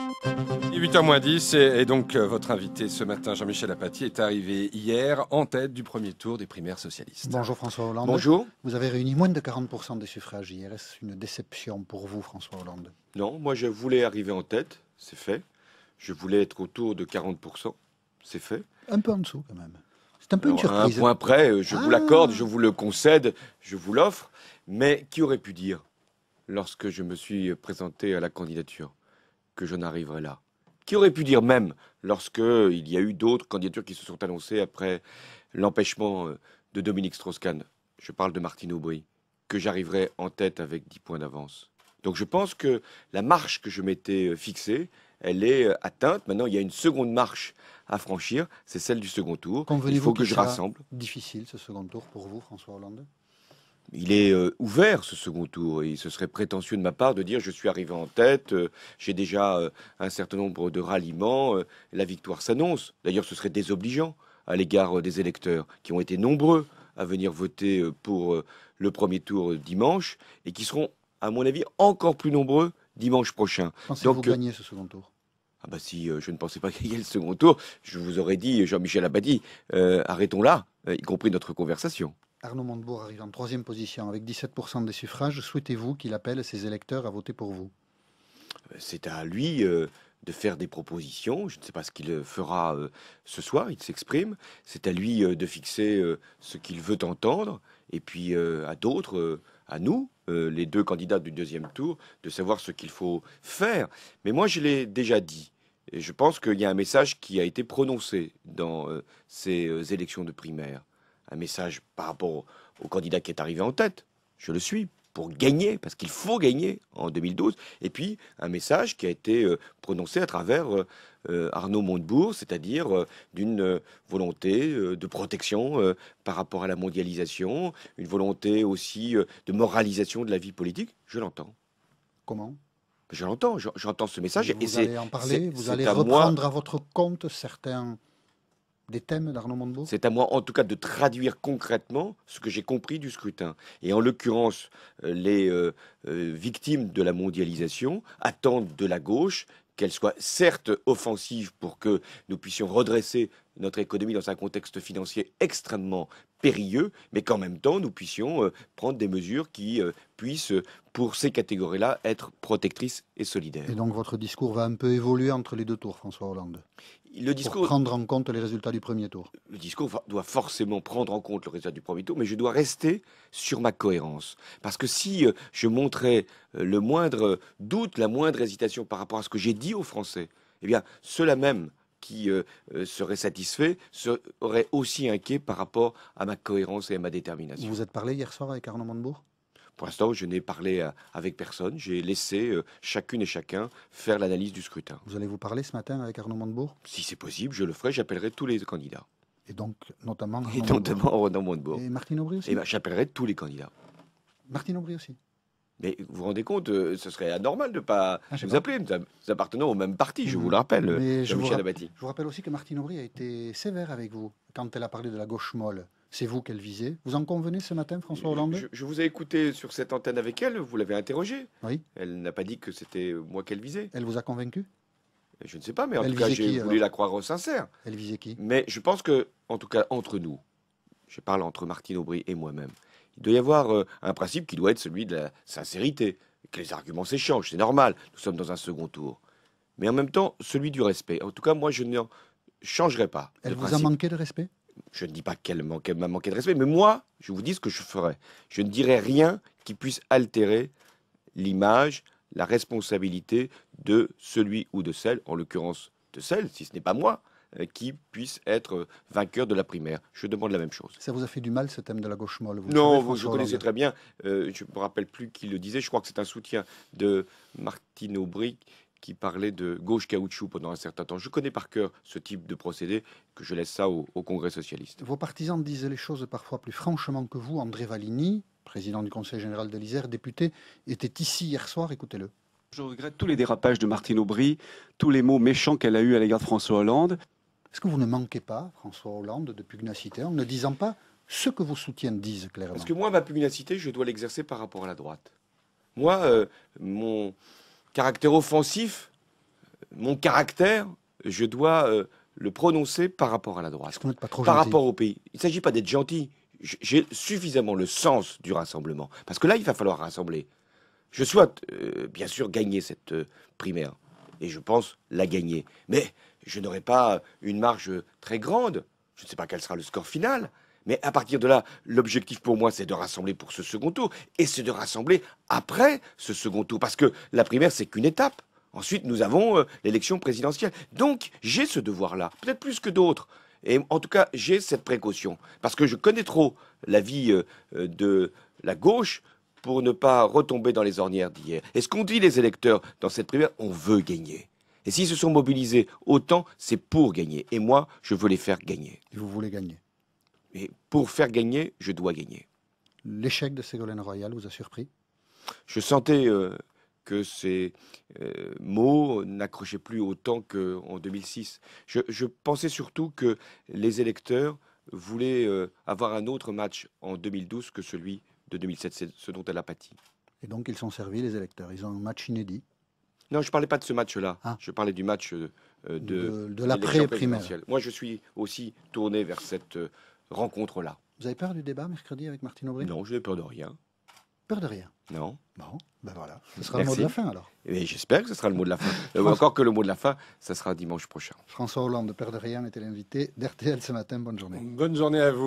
8h 10 et, donc euh, votre invité ce matin, Jean-Michel Apathy, est arrivé hier en tête du premier tour des primaires socialistes. Bonjour François Hollande. Bonjour. Vous avez réuni moins de 40% des suffrages hier. Est-ce une déception pour vous François Hollande Non, moi je voulais arriver en tête, c'est fait. Je voulais être autour de 40%, c'est fait. Un peu en dessous quand même. C'est un peu une surprise. un point près, euh, je vous ah. l'accorde, je vous le concède, je vous l'offre. Mais qui aurait pu dire lorsque je me suis présenté à la candidature que je arriverai là. Qui aurait pu dire même, lorsque il y a eu d'autres candidatures qui se sont annoncées après l'empêchement euh, de Dominique Strauss-Kahn, je parle de Martine Aubry, que j'arriverai en tête avec 10 points d'avance. Donc je pense que la marche que je m'étais euh, fixée, elle est euh, atteinte. Maintenant, il y a une seconde marche à franchir, c'est celle du second tour. Il faut que, que je rassemble. Difficile ce second tour pour vous, François Hollande il est euh, ouvert ce second tour et ce serait prétentieux de ma part de dire je suis arrivé en tête, euh, j'ai déjà euh, un certain nombre de ralliements, la victoire s'annonce. D'ailleurs, ce serait désobligeant à l'égard des électeurs qui ont été nombreux à venir voter pour le premier tour dimanche et qui seront, à mon avis, encore plus nombreux dimanche prochain. Pensez vous gagner ce second tour ah bah si je ne pensais pas gagner le second tour, je vous aurais dit, Jean-Michel Abadi, arrêtons là, y compris notre conversation. Arnaud Montebourg arrive en troisième position avec 17% des suffrages. Souhaitez-vous qu'il appelle ses électeurs à voter pour vous C'est à lui euh, de faire des propositions. Je ne sais pas ce qu'il fera euh, ce soir, il s'exprime. C'est à lui euh, de fixer ce qu'il veut entendre. Et puis à d'autres, à nous, les deux candidats du deuxième tour, de savoir ce qu'il faut faire. Mais moi, je l'ai déjà dit. Et je pense qu'il y a un message qui a été prononcé dans ces élections de primaire un message par rapport au candidat qui est arrivé en tête. Je le suis pour gagner, parce qu'il faut gagner en 2012. Et puis, un message qui a été euh, prononcé à travers euh, euh, Arnaud Montebourg, c'est-à-dire d'une volonté de protection par rapport à la mondialisation, une volonté aussi de moralisation de la vie politique. Je l'entends. Comment je l'entends, j'entends ce message. Vous allez en parler, vous allez reprendre à votre compte certains thèmes d'Arnaud C'est à moi, en tout cas, de traduire concrètement ce que j'ai compris du scrutin. Et en l'occurrence, euh, les euh, euh, victimes de la mondialisation attendent de la gauche qu'elle soit certes offensive pour que nous puissions redresser notre économie dans un contexte financier extrêmement périlleux, mais qu'en même temps, nous puissions euh, prendre des mesures qui euh, puissent, euh, pour ces catégories-là, être protectrices et solidaires. Et donc votre discours va un peu évoluer entre les deux tours, François Hollande le discours, pour prendre en compte les résultats du premier tour. Le discours doit forcément prendre en compte le résultat du premier tour, mais je dois rester sur ma cohérence. Parce que si je montrais le moindre doute, la moindre hésitation par rapport à ce que j'ai dit aux Français, eh bien, cela même qui euh, euh, serait satisfait serait aussi inquiet par rapport à ma cohérence et à ma détermination. Vous êtes parlé hier soir avec Arnaud Montebourg pour l'instant, je n'ai parlé euh, avec personne. J'ai laissé chacune et chacun faire l'analyse du scrutin. Vous allez vous parler ce matin avec Arnaud Montebourg Si c'est possible, je le ferai. J'appellerai tous les candidats. Et donc, notamment Arnaud Montebourg. Et Martine Aubry aussi Et eh ben, j'appellerai tous les candidats. Martine Aubry aussi mais vous vous rendez compte, euh, ce serait anormal de ne pas ah, vous appeler. Nous, appartenons au même parti, je vous le mm-hmm. rappelle, euh, je, vous je vous rappelle aussi que Martine Aubry a été sévère avec vous quand elle a parlé de la gauche molle. C'est vous qu'elle visait. Vous en convenez ce matin, François Hollande je, vous ai écouté sur cette antenne avec elle, vous l'avez interrogée. Oui. Elle n'a pas dit que c'était moi qu'elle visait. Elle vous a convaincu Je ne sais pas, mais en tout cas, j'ai voulu la croire sincère. Elle visait qui Mais je pense que, en tout cas, entre nous, je parle entre Martine Aubry et moi-même, il doit y avoir euh, un principe qui doit être celui de la sincérité, que les arguments s'échangent, c'est normal, nous sommes dans un second tour. Mais en même temps, celui du respect. En tout cas, moi, je ne changerai pas. Elle vous a manqué de respect Je ne dis pas qu'elle m'a manqué de respect, mais moi, je vous dis ce que je ferai. Je ne dirai rien qui puisse altérer l'image, la responsabilité de celui ou de celle, en l'occurrence de celle, si ce n'est pas moi, euh, qui puisse être euh, vainqueur de la primaire. Je demande la même chose. Ça vous a fait du mal ce thème de la gauche molle Non, je connaissais très bien. Euh, je ne me rappelle plus qui le disait. Je crois que c'est un soutien de Martine Aubry qui parlait de gauche caoutchouc pendant un certain temps. Je connais par cœur ce type de procédé, que je laisse ça au, Congrès socialiste. Vos partisans disaient les choses parfois plus franchement que vous. André Valigny, président du Conseil général de l'Isère, député, était ici hier soir, écoutez-le. Je regrette tous les dérapages de Martine Aubry, tous les mots méchants qu'elle a eus à l'égard de François Hollande. Est-ce que vous ne manquez pas, François Hollande, de pugnacité en ne disant pas ce que vos soutiens disent clairement Parce que moi, ma pugnacité, je dois l'exercer par rapport à la droite. Moi, euh, mon caractère offensif, mon caractère, je dois euh, le prononcer par rapport à la droite. Pas trop par rapport au pays. Il ne s'agit pas d'être gentil. J'ai suffisamment le sens du rassemblement. Parce que là, il va falloir rassembler. Je souhaite, euh, bien sûr, gagner cette primaire. Et je pense la gagner. Mais je n'aurai pas une marge très grande. Je ne sais pas quel sera le score final. Mais à partir de là, l'objectif pour moi, c'est de rassembler pour ce second tour. Et c'est de rassembler après ce second tour. Parce que la primaire, c'est qu'une étape. Ensuite, nous avons euh, l'élection présidentielle. Donc, j'ai ce devoir-là, peut-être plus que d'autres. Et en tout cas, j'ai cette précaution. Parce que je connais trop la vie euh, euh, de la gauche pour ne pas retomber dans les ornières d'hier. Et ce qu'ont dit les électeurs dans cette primaire, on veut gagner. Et s'ils se sont mobilisés autant, c'est pour gagner. Et moi, je veux les faire gagner. vous voulez gagner Et pour faire gagner, je dois gagner. L'échec de Ségolène Royal vous a surpris Je sentais euh, que ces euh, mots n'accrochaient plus autant qu'en 2006. Je, pensais surtout que les électeurs voulaient euh, avoir un autre match en 2012 que celui de 2007, ce dont elle a pâti. Et donc ils sont servis, les électeurs. Ils ont un match inédit non, je ne parlais pas de ce match-là. Ah. Je parlais du match euh, euh, de, de, l'après-primaire. Moi, je suis aussi tourné vers cette euh, rencontre-là. Vous avez peur du débat mercredi avec Martine Aubry Non, je n'ai peur de rien. Peur de rien Non. Bon, ben voilà. Ce sera le mot de la fin alors. Eh ben, j'espère que ce sera le mot de la fin. Ou Encore que le mot de la fin, ça sera dimanche prochain. François Hollande, peur de rien, était l'invité d'RTL ce matin. Bonne journée. Bonne journée à vous.